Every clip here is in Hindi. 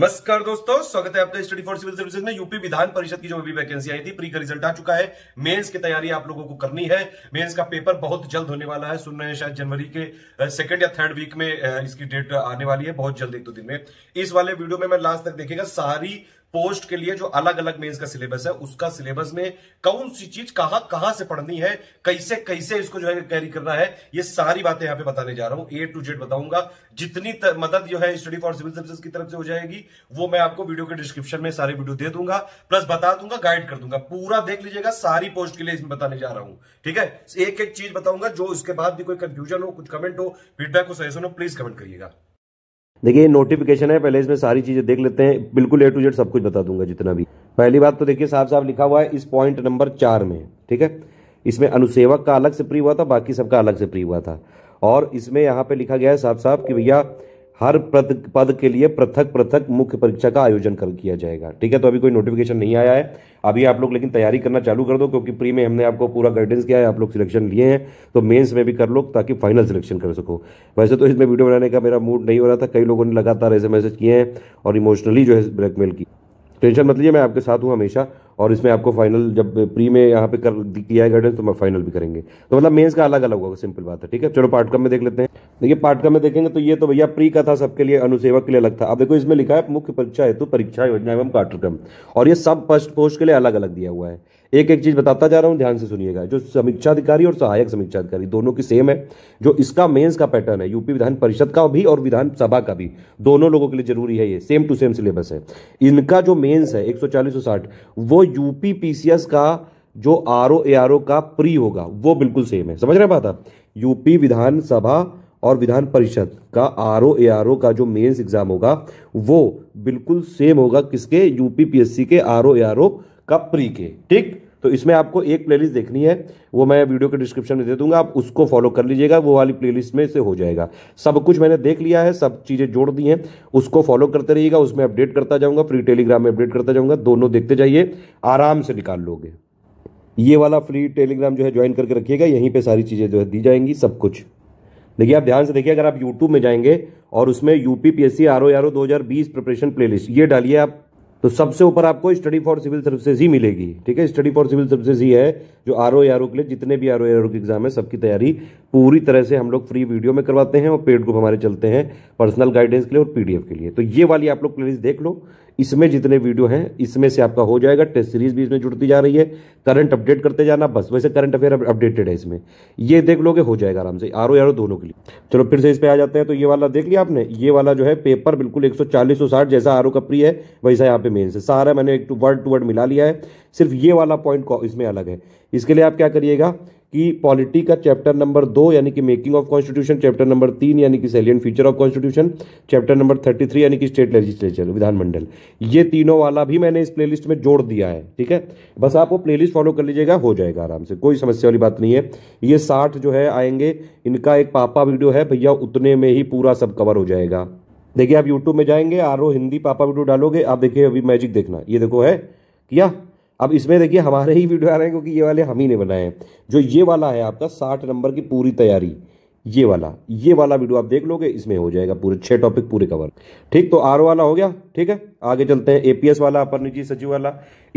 नमस्कार दोस्तों स्वागत है आपका स्टडी फॉर सिविल सर्विसेज में यूपी विधान परिषद की जो अभी वैकेंसी आई थी प्री का रिजल्ट आ चुका है मेंस की तैयारी आप लोगों को करनी है मेंस का पेपर बहुत जल्द होने वाला है सुन रहे हैं शायद जनवरी के सेकंड या थर्ड वीक में इसकी डेट आने वाली है बहुत जल्द एक दो दिन में इस वाले वीडियो में मैं लास्ट तक देखेगा सारी पोस्ट के लिए जो अलग अलग मेंस का सिलेबस है उसका सिलेबस में कौन सी चीज कहां कहां से पढ़नी है कैसे कैसे इसको जो है कैरी करना है ये सारी बातें यहां पे बताने जा रहा हूं ए टू जेड बताऊंगा जितनी मदद जो है स्टडी फॉर सिविल सर्विसेज की तरफ से हो जाएगी वो मैं आपको वीडियो के डिस्क्रिप्शन में सारी वीडियो दे दूंगा प्लस बता दूंगा गाइड कर दूंगा पूरा देख लीजिएगा सारी पोस्ट के लिए इसमें बताने जा रहा हूं ठीक है एक एक चीज बताऊंगा जो इसके बाद भी कोई कंफ्यूजन हो कुछ कमेंट हो फीडबैक हो सजेशन हो प्लीज कमेंट करिएगा देखिए ये नोटिफिकेशन है पहले इसमें सारी चीज़ें देख लेते हैं बिल्कुल ए टू जेड सब कुछ बता दूंगा जितना भी पहली बात तो देखिए साफ साफ लिखा हुआ है इस पॉइंट नंबर चार में ठीक है इसमें अनुसेवक का अलग से प्री हुआ था बाकी सबका अलग से प्री हुआ था और इसमें यहाँ पे लिखा गया है साफ साफ कि भैया हर पद पद के लिए पृथक पृथक मुख्य परीक्षा का आयोजन कर किया जाएगा ठीक है तो अभी कोई नोटिफिकेशन नहीं आया है अभी आप लोग लेकिन तैयारी करना चालू कर दो क्योंकि प्री में हमने आपको पूरा गाइडेंस किया है आप लोग सिलेक्शन लिए हैं तो मेंस में भी कर लो ताकि फाइनल सिलेक्शन कर सको वैसे तो इसमें वीडियो बनाने का मेरा मूड नहीं हो रहा था कई लोगों ने लगातार ऐसे मैसेज किए हैं और इमोशनली जो है ब्लैकमेल की टेंशन मत लीजिए मैं आपके साथ हूँ हमेशा और इसमें आपको फाइनल जब प्री में यहाँ पे कर किया है गाइडेंस तो मैं फाइनल भी करेंगे तो मतलब मेंस का अलग अलग होगा सिंपल बात है ठीक है चलो पार्ट कम में देख लेते हैं देखिए पाठ्यक्रम में देखेंगे तो ये तो भैया प्री का था सबके लिए अनुसेवक के लिए अलग था अब देखो इसमें लिखा है मुख्य परीक्षा हेतु परीक्षा योजना एवं पाठ्यक्रम और ये सब फर्स्ट पोस्ट के लिए अलग अलग दिया हुआ है एक एक चीज बताता जा रहा हूं ध्यान से सुनिएगा जो समीक्षा अधिकारी और सहायक समीक्षा अधिकारी दोनों की सेम है जो इसका मेंस का पैटर्न है यूपी विधान परिषद का भी और विधानसभा का भी दोनों लोगों के लिए जरूरी है ये सेम टू सेम सिलेबस है इनका जो मेन्स है एक सौ वो यूपी पीसीएस का जो R O A R O का प्री होगा वो बिल्कुल सेम है समझ रहे बात आप यूपी विधानसभा और विधान परिषद का R O A R O का जो मेन्स एग्जाम होगा वो बिल्कुल सेम होगा किसके यूपी के R O A R O का प्री के ठीक तो इसमें आपको एक प्लेलिस्ट देखनी है वो मैं वीडियो के डिस्क्रिप्शन में दे दूंगा आप उसको फॉलो कर लीजिएगा वो वाली प्लेलिस्ट में से हो जाएगा सब कुछ मैंने देख लिया है सब चीज़ें जोड़ दी हैं उसको फॉलो करते रहिएगा उसमें अपडेट करता जाऊंगा फ्री टेलीग्राम में अपडेट करता जाऊंगा दोनों देखते जाइए आराम से निकाल लोगे ये वाला फ्री टेलीग्राम जो है ज्वाइन करके रखिएगा यहीं पर सारी चीज़ें जो है दी जाएंगी सब कुछ देखिए आप ध्यान से देखिए अगर आप यूट्यूब में जाएंगे और उसमें UP P S C R O R O दो हज़ार बीस प्रिपरेशन प्ले लिस्ट ये डालिए आप तो सबसे ऊपर आपको स्टडी फॉर सिविल सर्विसेज ही मिलेगी ठीक है स्टडी फॉर सिविल सर्विसेज ही है जो आर ओ आर ओ के लिए जितने भी आर ओ आर ओ के एग्जाम है सबकी तैयारी पूरी तरह से हम लोग फ्री वीडियो में करवाते हैं और पेड ग्रुप हमारे चलते हैं पर्सनल गाइडेंस के लिए और पीडीएफ के लिए तो ये वाली आप लोग प्लेलिस्ट देख लो इसमें जितने वीडियो हैं इसमें से आपका हो जाएगा टेस्ट सीरीज भी इसमें जुड़ती जा रही है करंट अपडेट करते जाना बस वैसे करंट अफेयर अपडेटेड है इसमें ये देख लोगे हो जाएगा आराम से आर ओ दोनों के लिए चलो फिर से इस पर आ जाते हैं तो ये वाला देख लिया आपने ये वाला जो है पेपर बिल्कुल एक सौ चालीस जैसा आर का प्री है वैसा यहाँ पे मेन से सारा मैंने एक वर्ड टू वर्ड मिला लिया है सिर्फ ये वाला पॉइंट इसमें अलग है इसके लिए आप क्या करिएगा कि पॉलिटी का चैप्टर नंबर दो यानी कि making of constitution chapter number तीन यानी कि salient feature of constitution chapter number thirty three यानी कि स्टेट लेजिस्लेचर विधानमंडल ये तीनों वाला भी मैंने इस प्लेलिस्ट में जोड़ दिया है ठीक है बस आप वो प्लेलिस्ट फॉलो कर लीजिएगा हो जाएगा आराम से कोई समस्या वाली बात नहीं है ये साठ जो है आएंगे इनका एक पापा वीडियो है भैया उतने में ही पूरा सब कवर हो जाएगा देखिए आप यूट्यूब में जाएंगे आर हिंदी पापा वीडियो डालोगे आप देखिए अभी मैजिक देखना ये देखो है किया अब इसमें देखिए हमारे ही वीडियो आ रहे हैं क्योंकि ये वाले हम ही ने बनाए हैं जो ये वाला है आपका साठ नंबर की पूरी तैयारी ये वाला ये वाला वीडियो आप देख लोगे इसमें हो जाएगा पूरे छह टॉपिक पूरे कवर ठीक तो आर वाला हो गया ठीक है आगे चलते हैं एपीएस वाला अपर निजी सचिव वाला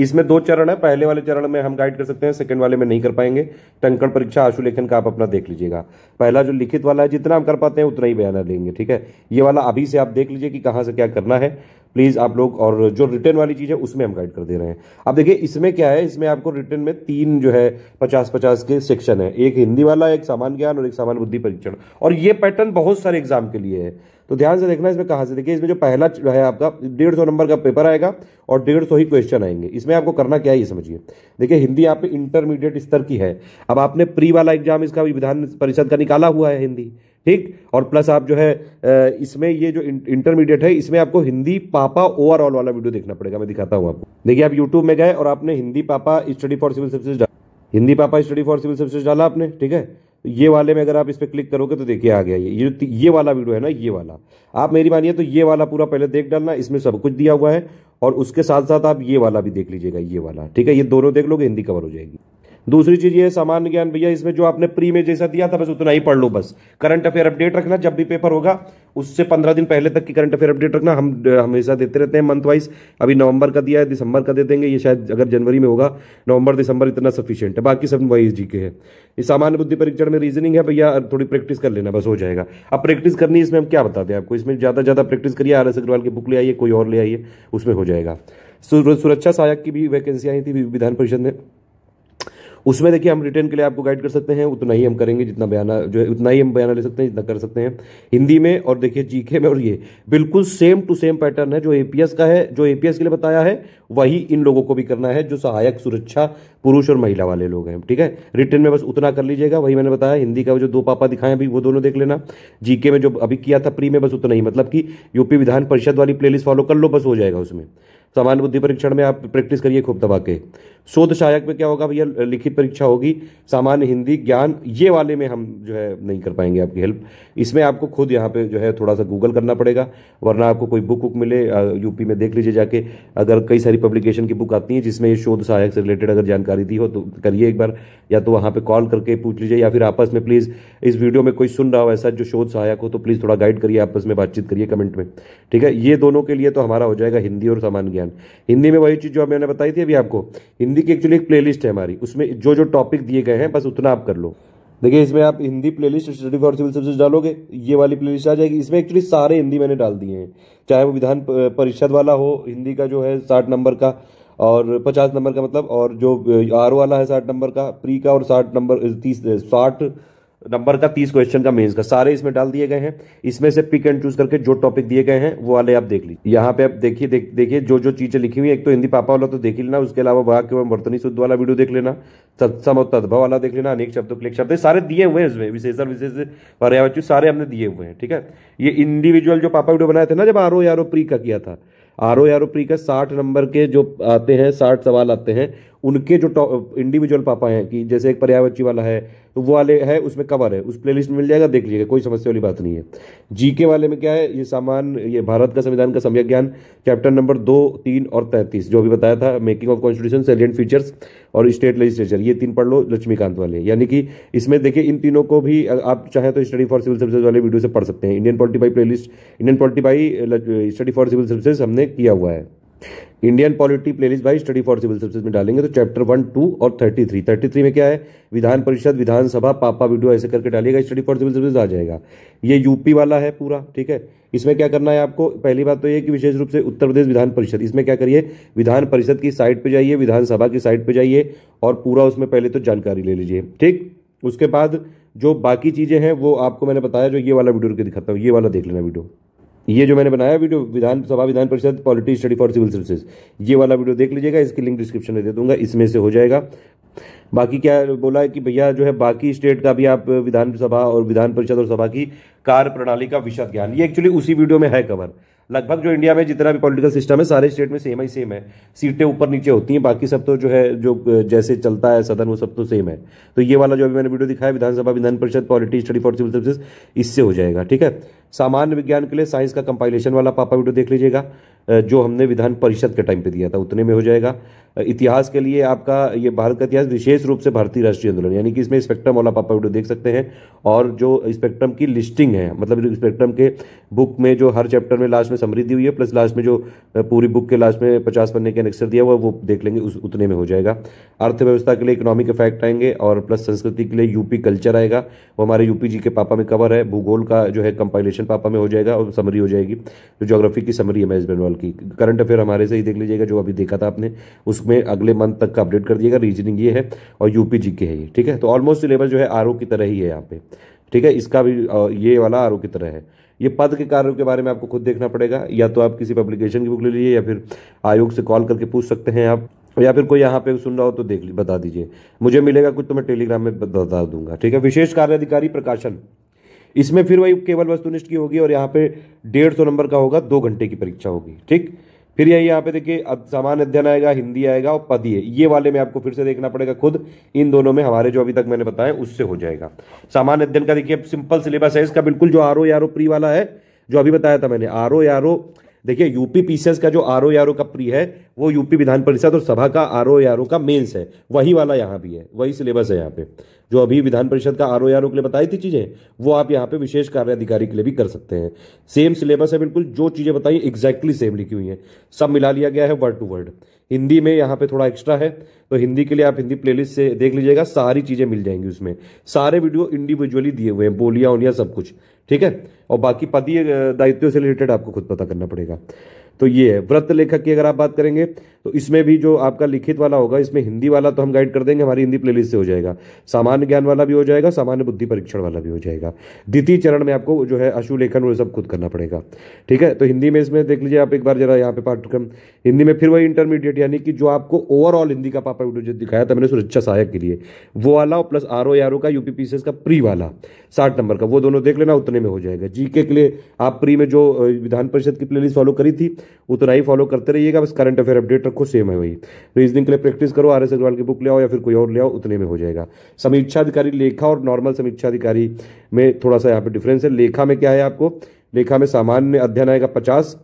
इसमें दो चरण है पहले वाले चरण में हम गाइड कर सकते हैं सेकंड वाले में नहीं कर पाएंगे टंकण परीक्षा आशुलेखन का आप अपना देख लीजिएगा पहला जो लिखित वाला है जितना हम कर पाते हैं उतना ही बयाना लेंगे ठीक है ये वाला अभी से आप देख लीजिए कि कहाँ से क्या करना है प्लीज़ आप लोग और जो रिटर्न वाली चीज़ है उसमें हम गाइड कर दे रहे हैं अब देखिए इसमें क्या है इसमें आपको रिटर्न में तीन जो है पचास पचास के सेक्शन है एक हिंदी वाला एक सामान्य ज्ञान और एक सामान्य बुद्धि परीक्षण और ये पैटर्न बहुत सारे एग्जाम के लिए है तो ध्यान से देखना इसमें कहाँ से देखिए इसमें जो पहला है आपका डेढ़ सौ नंबर का पेपर आएगा और डेढ़ सौ ही क्वेश्चन आएंगे इसमें आपको करना क्या है ये समझिए देखिए हिंदी यहाँ पे इंटरमीडिएट स्तर की है अब आपने प्री वाला एग्जाम इसका विधान परिषद का निकाला हुआ है हिंदी ठीक और प्लस आप जो है इसमें ये जो इंटरमीडिएट है इसमें आपको हिंदी पापा ओवरऑल वाला वीडियो देखना पड़ेगा मैं दिखाता हूँ आपको देखिए आप यूट्यूब में गए और आपने हिंदी पापा Study for Civil Service Hindi पापा स्टडी फॉर सिविल सर्विस डाला आपने ठीक है ये वाले में अगर आप इस पर क्लिक करोगे तो देखिए आ गया ये ये ये वाला वीडियो है ना ये वाला आप मेरी मानिए तो ये वाला पूरा पहले देख डालना इसमें सब कुछ दिया हुआ है और उसके साथ साथ आप ये वाला भी देख लीजिएगा ये वाला ठीक है ये दोनों देख लोगे हिंदी कवर हो जाएगी दूसरी चीज ये सामान्य ज्ञान भैया इसमें जो आपने प्री में जैसा दिया था बस उतना ही पढ़ लो बस करंट अफेयर अपडेट रखना जब भी पेपर होगा उससे पंद्रह दिन पहले तक की करंट अफेयर अपडेट रखना हम हमेशा देते रहते हैं मंथ वाइज अभी नवंबर का दिया है दिसंबर का दे देंगे ये शायद अगर जनवरी में होगा नवंबर दिसंबर इतना सफिशियंट है बाकी सब वाइज जी के है ये सामान्य बुद्धि परीक्षण में रीजनिंग है भैया थोड़ी प्रैक्टिस कर लेना बस हो जाएगा अब प्रैक्टिस करनी इसमें हम क्या बताते हैं आपको इसमें ज़्यादा ज़्यादा प्रैक्टिस करिए आर एस अग्रवाल की बुक ले आइए कोई और ले आइए उसमें हो जाएगा सुरक्षा सहायक की भी वैकेंसी आई थी विधान परिषद में उसमें देखिए हम रिटर्न के लिए आपको गाइड कर सकते हैं उतना ही हम करेंगे जितना बयाना जो है उतना ही हम बयाना ले सकते हैं जितना कर सकते हैं हिंदी में और देखिए जीके में और ये बिल्कुल सेम टू सेम पैटर्न है जो एपीएस का है जो एपीएस के लिए बताया है वही इन लोगों को भी करना है जो सहायक सुरक्षा पुरुष और महिला वाले लोग हैं ठीक है रिटर्न में बस उतना कर लीजिएगा वही मैंने बताया हिंदी का जो दो पापा दिखाए अभी वो दोनों देख लेना जीके में जो अभी किया था प्री में बस उतना ही मतलब कि यूपी विधान परिषद वाली प्लेलिस्ट फॉलो कर लो बस हो जाएगा उसमें सामान्य बुद्धि परीक्षण में आप प्रैक्टिस करिए खूब दबा के शोध सहायक में क्या होगा भैया लिखित परीक्षा होगी सामान्य हिंदी ज्ञान ये वाले में हम जो है नहीं कर पाएंगे आपकी हेल्प इसमें आपको खुद यहाँ पे जो है थोड़ा सा गूगल करना पड़ेगा वरना आपको कोई बुक वुक मिले यूपी में देख लीजिए जाके अगर कई सारी पब्लिकेशन की बुक आती है जिसमें ये शोध सहायक से रिलेटेड अगर जानकारी दी हो तो करिए एक बार या तो वहाँ पर कॉल करके पूछ लीजिए या फिर आपस में प्लीज़ इस वीडियो में कोई सुन रहा हो ऐसा जो शोध सहायक हो तो प्लीज़ थोड़ा गाइड करिए आपस में बातचीत करिए कमेंट में ठीक है ये दोनों के लिए तो हमारा हो जाएगा हिंदी और सामान्य ज्ञान हिंदी में वही चीज़ जो मैंने बताई थी अभी आपको हिंदी की एक्चुअली एक प्लेलिस्ट है हमारी उसमें जो जो टॉपिक दिए गए हैं बस उतना आप कर लो देखिए इसमें आप Hindi playlist Study for Civil Service डालोगे ये वाली प्लेलिस्ट आ जाएगी इसमें एक्चुअली सारे हिंदी मैंने डाल दिए हैं चाहे वो विधान परिषद वाला हो हिंदी का जो है साठ नंबर का और पचास नंबर का मतलब और जो आर वाला है साठ नंबर का प्री का और साठ नंबर तीस साठ नंबर का तीस क्वेश्चन का मेंस का सारे इसमें डाल दिए गए हैं इसमें से पिक एंड चूज करके जो टॉपिक दिए गए हैं वो वाले आप देख लीजिए यहाँ पे आप देखिए देखिए जो जो चीजें लिखी हुई है एक तो हिंदी पापा वाला तो देख लेना उसके अलावा भाग के वर्तनी शुद्ध वाला वीडियो देख लेना तत्सम और तद्भव वाला देख लेना अनेक शब्दों के शब्द सारे दिए हुए हैं इसमें विशेषण विशेष पर्यावरण सारे हमने दिए हुए हैं ठीक है ये इंडिविजुअल जो पापा वीडियो बनाए थे ना जब आर प्री का किया था आरओ ओ यारो प्री का साठ नंबर के जो आते हैं साठ सवाल आते हैं उनके जो इंडिविजुअल पापा हैं कि जैसे एक पर्यावरची वाला है तो वो वाले है उसमें कवर है उस प्लेलिस्ट में मिल जाएगा देख लीजिएगा कोई समस्या वाली बात नहीं है जी के वाले में क्या है ये सामान ये भारत का संविधान का सम्यक ज्ञान चैप्टर नंबर दो तीन और तैंतीस जो अभी बताया था making of constitution salient features और स्टेट लेजिस्लेचर ये तीन पढ़ लो लक्ष्मीकांत वाले यानी कि इसमें देखिए इन तीनों को भी आप चाहें तो स्टडी फॉर सिविल सर्विसेज वाले वीडियो से पढ़ सकते हैं Indian polity by Indian polity by Study for Civil Services हमने किया हुआ है इंडियन पॉलिटी प्लेलिस्ट भाई स्टडी फॉर सिविल सर्विस में डालेंगे तो चैप्टर वन टू और थर्टी थ्री थर्टी थ्री में क्या है विधान परिषद विधानसभा पापा वीडियो ऐसे करके डालिएगा स्टडी फॉर सिविल सर्विस आ जाएगा ये यूपी वाला है पूरा ठीक है इसमें क्या करना है आपको पहली बात तो ये कि विशेष रूप से उत्तर प्रदेश विधान परिषद इसमें क्या करिए विधान परिषद की साइट पर जाइए विधानसभा की साइट पर जाइए और पूरा उसमें पहले तो जानकारी ले लीजिए ठीक उसके बाद जो बाकी चीज़ें हैं वो आपको मैंने बताया जो ये वाला वीडियो करके दिखाता हूँ ये वाला देख लेना वीडियो ये जो मैंने बनाया video Vidhan Sabha Vidhan Parishad polity Study for Civil Services ये वाला वीडियो देख लीजिएगा इसकी लिंक डिस्क्रिप्शन में दे दूंगा इसमें से हो जाएगा बाकी क्या बोला है कि भैया जो है बाकी स्टेट का भी आप विधानसभा और विधान परिषद और सभा की कार्य प्रणाली का विशद ज्ञान ये एक्चुअली उसी वीडियो में है कवर लगभग जो इंडिया में जितना भी पॉलिटिकल सिस्टम है सारे स्टेट में सेम ही सेम है सीटें ऊपर नीचे होती हैं बाकी सब तो जो है जो जैसे चलता है सदन वो सब तो सेम है तो ये वाला जो अभी मैंने वीडियो दिखाया Vidhan Sabha Vidhan Parishad polity Study for Civil Services इससे हो जाएगा ठीक है सामान्य विज्ञान के लिए साइंस का कंपाइलेशन वाला पापा वीडियो देख लीजिएगा जो हमने विधान परिषद के टाइम पे दिया था उतने में हो जाएगा इतिहास के लिए आपका ये भारत का इतिहास विशेष रूप से भारतीय राष्ट्रीय आंदोलन यानी कि इसमें स्पेक्ट्रम वाला पापा वीडियो देख सकते हैं और जो स्पेक्ट्रम की लिस्टिंग है मतलब स्पेक्ट्रम के बुक में जो हर चैप्टर में लास्ट में समृद्धि हुई है प्लस लास्ट में जो पूरी बुक के लास्ट में पचास पन्ने के अनेक्सर दिया हुआ वो देख लेंगे उस उतने में हो जाएगा अर्थव्यवस्था के लिए इकोनॉमिक इफेक्ट आएंगे और प्लस संस्कृति के लिए यूपी कल्चर आएगा वो हमारे यूपी जी के पापा में कवर है भूगोल का जो है कंपाइलेशन क्वेश्चन पापा में हो जाएगा और समरी हो जाएगी जो जोग्राफी की समरी है महेश बेनवाल की करंट अफेयर हमारे से ही देख लीजिएगा जो अभी देखा था आपने उसमें अगले मंथ तक का अपडेट कर दिएगा रीजनिंग ये है और यूपी जी है ये ठीक है तो ऑलमोस्ट सिलेबस जो है आर की तरह ही है यहाँ पे ठीक है इसका भी ये वाला आर की तरह है ये पद के कार्यों के बारे में आपको खुद देखना पड़ेगा या तो आप किसी पब्लिकेशन की बुक ले लीजिए या फिर आयोग से कॉल करके पूछ सकते हैं आप या फिर कोई यहाँ पे सुन रहा हो तो देख बता दीजिए मुझे मिलेगा कुछ तो मैं टेलीग्राम में बता दूंगा ठीक है विशेष कार्य अधिकारी प्रकाशन इसमें फिर वही केवल वस्तुनिष्ठ की होगी और यहाँ पे डेढ़ सौ नंबर का होगा दो घंटे की परीक्षा होगी ठीक फिर यही यहाँ पे देखिए सामान्य अध्ययन आएगा हिंदी आएगा और पदीय ये वाले में आपको फिर से देखना पड़ेगा खुद इन दोनों में हमारे जो अभी तक मैंने बताया उससे हो जाएगा सामान्य अध्ययन का देखिए सिंपल सिलेबस है इसका बिल्कुल जो आर यारो प्री वाला है जो अभी बताया था मैंने आर यारो देखिए यूपी पीसीएस का जो आर ओ आर ओ का प्री है वो यूपी विधान परिषद और सभा का आर ओ आर ओ का मेंस है वही वाला यहाँ भी है वही सिलेबस है यहाँ पे जो अभी विधान परिषद का आर ओ आर ओ के लिए बताई थी चीज़ें वो आप यहाँ पे विशेष कार्याधिकारी के लिए भी कर सकते हैं सेम सिलेबस है बिल्कुल जो चीज़ें बताई एग्जैक्टली सेम लिखी हुई है सब मिला लिया गया है वर्ड टू वर्ड हिंदी में यहाँ पे थोड़ा एक्स्ट्रा है तो हिंदी के लिए आप हिंदी प्लेलिस्ट से देख लीजिएगा सारी चीज़ें मिल जाएंगी उसमें सारे वीडियो इंडिविजुअली दिए हुए हैं बोलिया उलिया सब कुछ ठीक है और बाकी पदीय दायित्व से रिलेटेड आपको खुद पता करना पड़ेगा तो ये है व्रत लेखक की अगर आप बात करेंगे तो इसमें भी जो आपका लिखित वाला होगा इसमें हिंदी वाला तो हम गाइड कर देंगे हमारी हिंदी प्लेलिस्ट से हो जाएगा सामान्य ज्ञान वाला भी हो जाएगा सामान्य बुद्धि परीक्षण वाला भी हो जाएगा द्वितीय चरण में आपको जो है अशुलेखन वो सब खुद करना पड़ेगा ठीक है तो हिंदी में इसमें देख लीजिए आप एक बार जरा यहाँ पे पाठ्यक्रम हिंदी में फिर वही इंटरमीडिएट यानी कि जो आपको ओवरऑल हिंदी का पापा वीडियो दिखाया था मैंने सुरक्षा सहायक के लिए वो वाला plus R O R O का यूपीपीसीएस का प्री वाला साठ नंबर का वो दोनों देख लेना उतने में हो जाएगा जी के लिए आप प्री में जो विधान परिषद की प्लेलिस्ट फॉलो करी थी उतना ही फॉलो करते रहिएगा बस करंट अफेयर अपडेट रखो सेम है वही रीजनिंग के लिए प्रैक्टिस करो आर एस अग्रवाल की बुक ले आओ या फिर कोई और ले आओ उतने में हो जाएगा समीक्षा अधिकारी लेखा और नॉर्मल समीक्षा अधिकारी में थोड़ा सा यहाँ पे डिफरेंस है लेखा में क्या है आपको लेखा में सामान्य अध्ययन आएगा पचास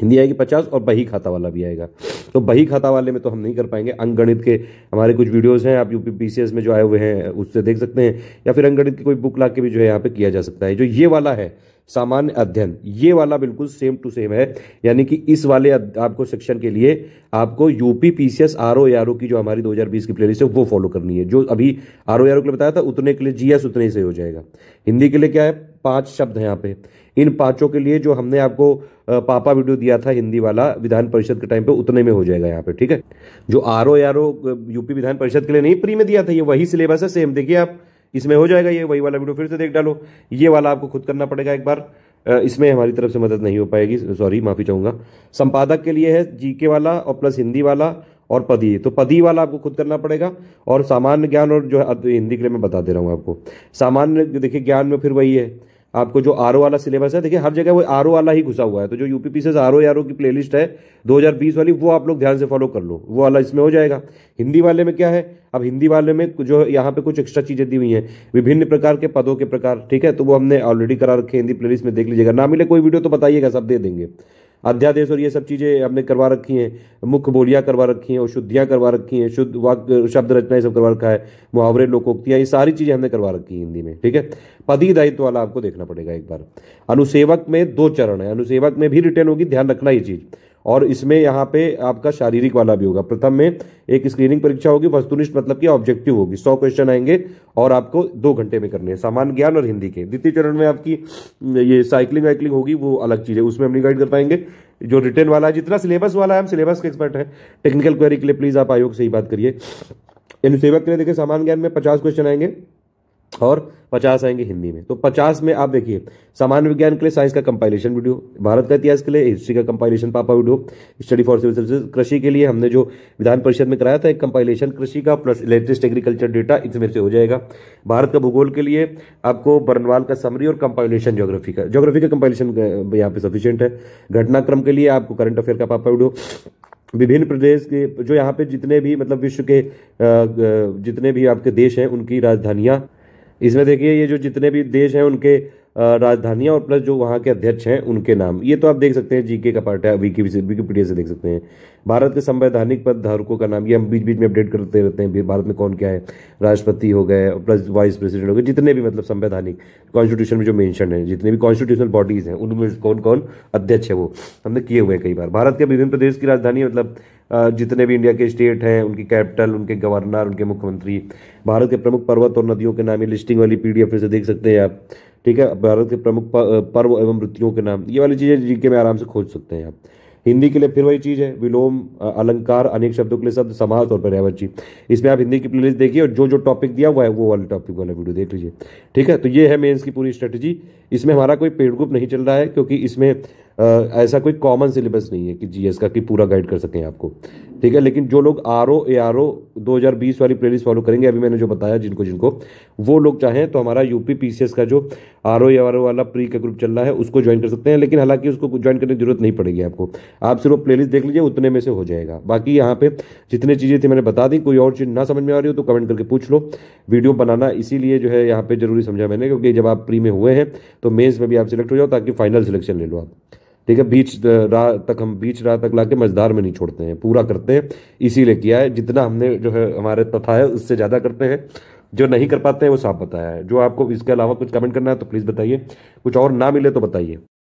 हिंदी आएगी पचास और बही खाता वाला भी आएगा तो बही खाता वाले में तो हम नहीं कर पाएंगे अंगणित के हमारे कुछ वीडियोस हैं आप यूपी पीसीएस में जो आए हुए हैं उससे देख सकते हैं या फिर अंगणित की कोई बुक ला के भी जो है यहाँ पे किया जा सकता है जो ये वाला है सामान्य अध्ययन ये वाला बिल्कुल सेम टू सेम है यानी कि इस वाले आपको सेक्शन के लिए आपको UP PCS R O R की जो हमारी 2020 की प्लेलिस्ट है वो फॉलो करनी है जो अभी आर ओ आर के लिए बताया था उतने के लिए जीएस उतने ही से हो जाएगा हिंदी के लिए क्या है पांच शब्द हैं यहाँ पे इन पांचों के लिए जो हमने आपको पापा वीडियो दिया था हिंदी वाला विधान परिषद के टाइम पे उतने में हो जाएगा यहाँ पे ठीक है जो आर ओ यूपी विधान परिषद के लिए नहीं प्री में दिया था ये वही सिलेबस है सेम देखिए आप इसमें हो जाएगा ये वही वाला वीडियो फिर से देख डालो ये वाला आपको खुद करना पड़ेगा एक बार इसमें हमारी तरफ से मदद नहीं हो पाएगी सॉरी माफ़ी चाहूंगा संपादक के लिए है जीके वाला और प्लस हिंदी वाला और पदी तो पदी वाला आपको खुद करना पड़ेगा और सामान्य ज्ञान और जो है हिंदी के लिए मैं बता दे रहा हूँ आपको सामान्य देखिए ज्ञान में फिर वही है आपको जो आर वाला सिलेबस है देखिए हर जगह वो आर वाला ही घुसा हुआ है तो जो UP PCS R O R की प्लेलिस्ट है 2020 वाली वो आप लोग ध्यान से फॉलो कर लो वो वाला इसमें हो जाएगा हिंदी वाले में क्या है अब हिंदी वाले में जो यहाँ पे कुछ एक्स्ट्रा चीज़ें दी हुई हैं विभिन्न प्रकार के पदों के प्रकार ठीक है तो वो हमने ऑलरेडी करा रखे हिंदी प्ले में देख लीजिएगा ना मिले कोई वीडियो तो बताइएगा सब दे देंगे अध्यादेश और ये सब चीज़ें हमने करवा रखी हैं मुख्य बोलियाँ करवा रखी हैं और करवा रखी हैं शुद्ध वाक्य शब्द रचना ये सब करवा रखा है मुहावरे लोकोक्तियाँ ये सारी चीज़ें हमने करवा रखी है हिंदी में ठीक है पदी दायित्व वाला आपको देखना पड़ेगा एक बार अनुसेवक में दो चरण है अनुसेवक में भी रिटर्न होगी ध्यान रखना ये चीज़ और इसमें यहाँ पे आपका शारीरिक वाला भी होगा प्रथम में एक स्क्रीनिंग परीक्षा होगी वस्तुनिष्ठ मतलब कि ऑब्जेक्टिव होगी सौ क्वेश्चन आएंगे और आपको दो घंटे में करने हैं सामान्य ज्ञान और हिंदी के द्वितीय चरण में आपकी ये साइकिलिंग वाइकलिंग होगी वो अलग चीज़ है उसमें हम नहीं गाइड कर पाएंगे जो रिटर्न वाला है जितना सिलेबस वाला है हम सिलेबस के एक्सपर्ट है टेक्निकल क्वेरी के लिए प्लीज़ आप आयोग से ही बात करिए इन सेवक के लिए देखिए सामान्य ज्ञान में पचास क्वेश्चन आएंगे और पचास आएंगे हिंदी में तो पचास में आप देखिए सामान्य विज्ञान के लिए साइंस का कंपाइलेशन वीडियो भारत का इतिहास के लिए हिस्ट्री का कंपाइलेशन पापा video Study for Civil Service कृषि के लिए हमने जो विधान परिषद में कराया था एक कंपाइलेशन कृषि का प्लस लेटेस्ट एग्रीकल्चर डेटा इसमें से हो जाएगा भारत का भूगोल के लिए आपको बर्नवाल का समरी और कंपाइलेशन जोग्राफी का जोग्राफी का कंपाइलेशन यहाँ पे सफिशियंट है घटनाक्रम के लिए आपको करंट अफेयर का पापा वीडियो विभिन्न प्रदेश के जो यहाँ पे जितने भी मतलब विश्व के जितने भी आपके देश हैं उनकी राजधानियाँ इसमें देखिए ये जो जितने भी देश हैं उनके राजधानियाँ और प्लस जो वहाँ के अध्यक्ष हैं उनके नाम ये तो आप देख सकते हैं जीके का पार्ट है विकी विकीपीडिया से देख सकते हैं भारत के संवैधानिक पद धारकों का नाम ये हम बीच बीच में अपडेट करते रहते हैं भारत में कौन क्या है राष्ट्रपति हो गए और प्लस वाइस प्रेसिडेंट हो गए जितने भी मतलब संवैधानिक कॉन्स्टिट्यूशन में जो मैंशन है जितने भी कॉन्स्टिट्यूशनल बॉडीज़ हैं उनमें कौन कौन अध्यक्ष है वो हमने किए हुए हैं कई बार भारत के विभिन्न प्रदेश की राजधानी मतलब जितने भी इंडिया के स्टेट हैं उनके कैपिटल उनके गवर्नर उनके मुख्यमंत्री भारत के प्रमुख पर्वत और नदियों के नाम ये लिस्टिंग वाली पी डी से देख सकते हैं आप ठीक है भारत के प्रमुख पर्व एवं वृत्तियों के नाम ये वाली चीज़ें जिनके में आराम से खोज सकते हैं आप हिंदी के लिए फिर वही चीज़ है विलोम अलंकार अनेक शब्दों के लिए शब्द समाज और पर्यावरण इसमें आप हिंदी की प्लेलिस्ट देखिए और जो जो टॉपिक दिया हुआ है वो वाले टॉपिक वाला वीडियो देख लीजिए ठीक है तो ये है मेन्स की पूरी स्ट्रेटजी इसमें हमारा कोई पेड ग्रुप नहीं चल रहा है क्योंकि इसमें ऐसा कोई कॉमन सिलेबस नहीं है कि जीएस का कि पूरा गाइड कर सकें आपको ठीक है लेकिन जो लोग R O A R O दो हज़ार बीस वाली प्लेलिस्ट फॉलो करेंगे अभी मैंने जो बताया जिनको जिनको वो लोग चाहें तो हमारा यूपी एस का जो R O A R O वाला प्री का ग्रुप चल रहा है उसको ज्वाइन कर सकते हैं लेकिन हालांकि उसको ज्वाइन करने की जरूरत नहीं पड़ेगी आपको आप सिर्फ लिस्ट देख लीजिए उतने में से हो जाएगा बाकी यहाँ पे जितनी चीज़ें थी मैंने बता दी कोई और चीज़ ना समझ में आ रही हो तो कमेंट करके पूछ लो वीडियो बनाना इसीलिए जो है यहाँ पर जरूरी समझा मैंने क्योंकि जब आप प्री में हुए हैं तो मेन्स में भी आप सिलेक्ट हो जाओ ताकि फाइनल सिलेक्शन ले लो आप ठीक है बीच राह तक हम बीच राह तक लाके मझदार में नहीं छोड़ते हैं पूरा करते हैं इसीलिए किया है जितना हमने जो है हमारे तथा है उससे ज़्यादा करते हैं जो नहीं कर पाते हैं वो साफ बताया है जो आपको इसके अलावा कुछ कमेंट करना है तो प्लीज़ बताइए कुछ और ना मिले तो बताइए